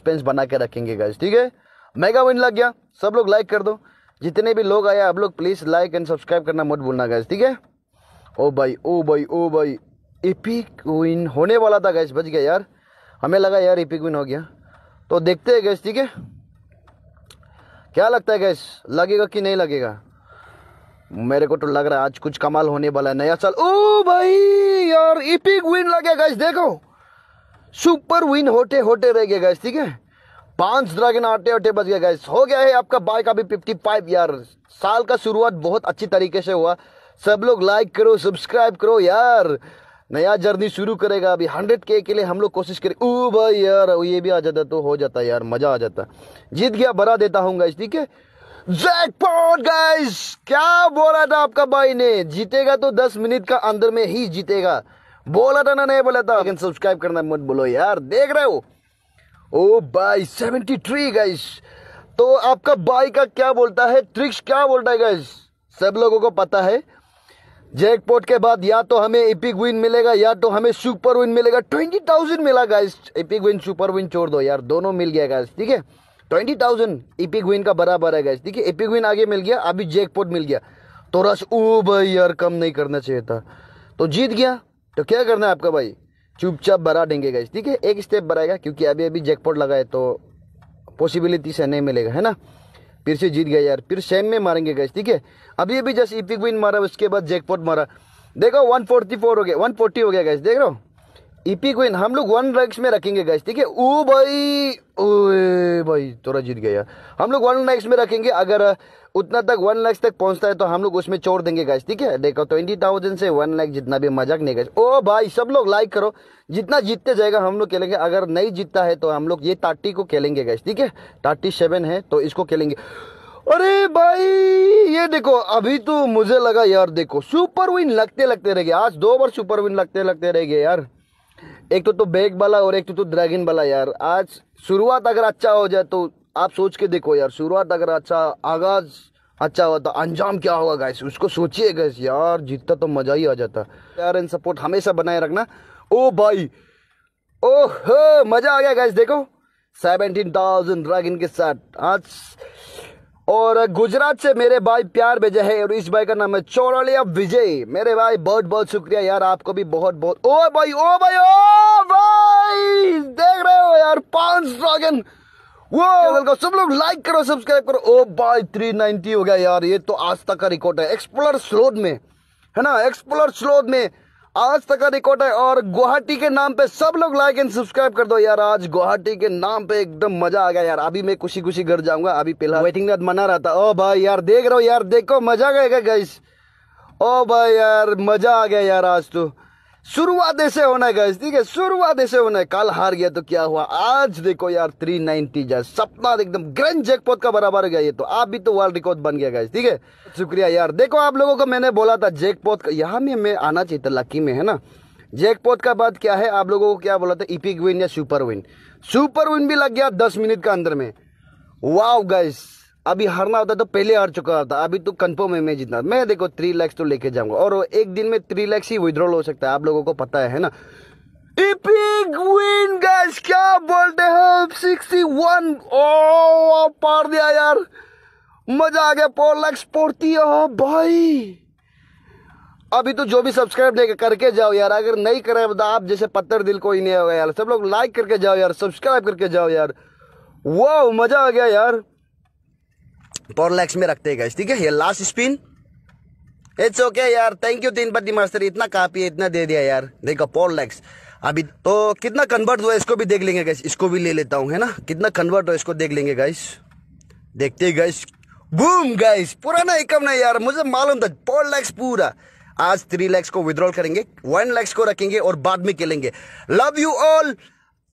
suspense बना के रखेंगे गाइज ठीक है मेगा विन लग गया सब लोग लाइक कर दो जितने भी लोग आए आप लोग प्लीज़ लाइक एंड सब्सक्राइब करना मत भूलना गाइज ठीक है ओ भाई ओ भाई ओ भाई एपिक विन होने वाला था गैस बच गया यार हमें लगा यार एपिक विन हो गया तो देखते हैं गैस ठीक है क्या लगता है गैस लगेगा कि नहीं लगेगा मेरे को तो लग रहा है आज कुछ कमाल होने वाला है नया साल ओ भाई यार एपिक विन लगे गैस देखो सुपर विन होते होते रह गए गैस ठीक है पांच ड्रैगन आटे आटे बच गए गैस हो गया है आपका बाइक अभी फिफ्टी फाइव यार साल का शुरुआत बहुत अच्छी तरीके से हुआ सब लोग लाइक करो सब्सक्राइब करो यार नया जर्नी शुरू करेगा अभी हंड्रेड के के लिए हम लोग कोशिश करें ओ भाई यार ये भी आ जाता तो हो जाता यार मजा आ जाता जीत गया बरा देता हूँ गैस ठीक है जैकपॉट गाइस क्या बोला था आपका भाई ने जीतेगा तो दस मिनट का अंदर में ही जीतेगा बोला था ना नहीं बोला था लेकिन सब्सक्राइब करना मत बोलो यार देख रहे हो ओ बाई सेवेंटी थ्री गाइस तो आपका बाई का क्या बोलता है ट्रिक्स क्या बोलता है गाइस सब लोगों को पता है जैकपॉट के बाद या तो हमें एपिक विन मिलेगा या तो हमें सुपर विन मिलेगा ट्वेंटी थाउजेंड मिला guys epic win super win छोड़ दो यार दोनों मिल गया गाइस ठीक है ट्वेंटी थाउजेंड एपिक विन का बराबर है गाइस ठीक है एपिक विन आगे मिल गया अभी जैकपॉट मिल गया तो रस ओ भाई यार कम नहीं करना चाहिए था तो जीत गया तो क्या करना है आपका भाई चुपचाप बढ़ा देंगे गाइस ठीक है एक स्टेप बढ़ाएगा क्योंकि अभी अभी जैकपॉट लगाए तो पॉसिबिलिटी से नहीं मिलेगा है ना फिर से जीत गया यार फिर सेम में मारेंगे गाइस ठीक है अभी अभी जैसे इपिक विन मारा उसके बाद जैकपॉट मारा देखो 144 हो गया 140 हो गया गैस देख रहे हो इपिक विन हम लोग वन रैक्स में रखेंगे गैस ठीक है ओ भाई ओ भाई थोड़ा जीत गया हम लोग वन रैक्स में रखेंगे अगर उतना तक वन लाख तक पहुंचता है तो हम लोग उसमें छोड़ देंगे गैस ठीक है देखो ट्वेंटी थाउजेंड से वन लाख जितना भी मजाक नहीं गैस ओ भाई सब लोग लाइक करो जितना जीतते जाएगा हम लोग खेलेंगे अगर नहीं जीतता है तो हम लोग ये थर्टी को खेलेंगे गैस ठीक है थर्टी सेवन है तो इसको खेलेंगे अरे भाई ये देखो अभी तो मुझे लगा यार देखो सुपर विन लगते लगते रह गए आज दो बार सुपर विन लगते लगते रह गए यार एक तो तो बैग वाला और एक तो तो ड्रैगन वाला यार आज शुरुआत अगर अच्छा हो जाए तो आप सोच के देखो यार शुरुआत अगर अच्छा आगाज अच्छा हुआ था तो अंजाम क्या होगा गाइस उसको सोचिए गाइस यार जीतता तो मज़ा ही आ जाता प्यार एंड सपोर्ट हमेशा बनाए रखना ओ भाई ओह मज़ा आ गया गाइस देखो सेवेंटीन थाउजेंड ड्रैगन के साथ आज और गुजरात से मेरे भाई प्यार भेजे है और इस भाई का नाम है चौरालिया विजय मेरे भाई बहुत बहुत शुक्रिया यार आपको भी बहुत बहुत ओ भाई ओ भाई ओ भाई देख रहे हो यार पांच ड्रैगन वो वेलकम सब लोग लाइक करो सब्सक्राइब करो ओ बाय 390 हो गया यार ये तो आज तक का रिकॉर्ड है एक्सप्लोर स्लोद में है ना एक्सप्लोर स्लोद में आज तक का रिकॉर्ड है और गुवाहाटी के नाम पे सब लोग लाइक एंड सब्सक्राइब कर दो यार आज गुवाहाटी के नाम पे एकदम मजा आ गया यार अभी मैं खुशी खुशी घर जाऊंगा अभी पहला वेटिंग मना रहा था ओ oh, भाई यार देख रहा हो यार देखो मजा आ गएगा गई ओ भाई यार मजा आ गया यार आज तो शुरुआत ऐसे होना है गैस ठीक है शुरुआत ऐसे होना है कल हार गया तो क्या हुआ आज देखो यार थ्री नाइनटी जाए सपना एकदम ग्रैंड जैकपॉट का बराबर गया ये तो आप भी तो वर्ल्ड रिकॉर्ड बन गया गैस ठीक है शुक्रिया यार देखो आप लोगों को मैंने बोला था जैकपॉट का यहाँ में मैं आना चाहिए था लकी में है ना जैकपॉट का बाद क्या है आप लोगों को क्या बोला था इपिक विन या सुपर विन सुपर विन भी लग गया दस मिनट का अंदर में वाव गैस अभी हारना होता तो पहले हार चुका होता अभी तो कन्फर्म है मैं जितना मैं देखो थ्री लैक्स तो लेके जाऊंगा और एक दिन में थ्री लैक्स ही विद्रॉल हो सकता है आप लोगों को पता है, है ना इपिक विन गाइस क्या बोलते हैं 61 ओ पार दिया यार मजा आ गया फोर लैक्स पड़ती है भाई अभी तो जो भी सब्सक्राइब लेकर करके जाओ यार अगर नहीं करे तो आप जैसे पत्थर दिल कोई नहीं होगा यार सब लोग लाइक करके जाओ यार सब्सक्राइब करके जाओ यार वाह मजा आ गया यार और लैक्स में रखते हैं ठीक है ये लास्ट स्पिन इट्स ओके यार thank you Teen Patti master इतना काफी है इतना दे दिया यार देखो पोर लैक्स अभी तो कितना कन्वर्ट हुआ इसको भी देख लेंगे गैस इसको भी ले लेता हूँ है ना कितना कन्वर्ट हुआ इसको देख लेंगे गैस देखते ही गैस बूम गैस ना एकम ना यार मुझे मालूम था फोर लैक्स पूरा आज थ्री लैक्स को विद्रॉल करेंगे वन लैक्स को रखेंगे और बाद में खेलेंगे लव यू ऑल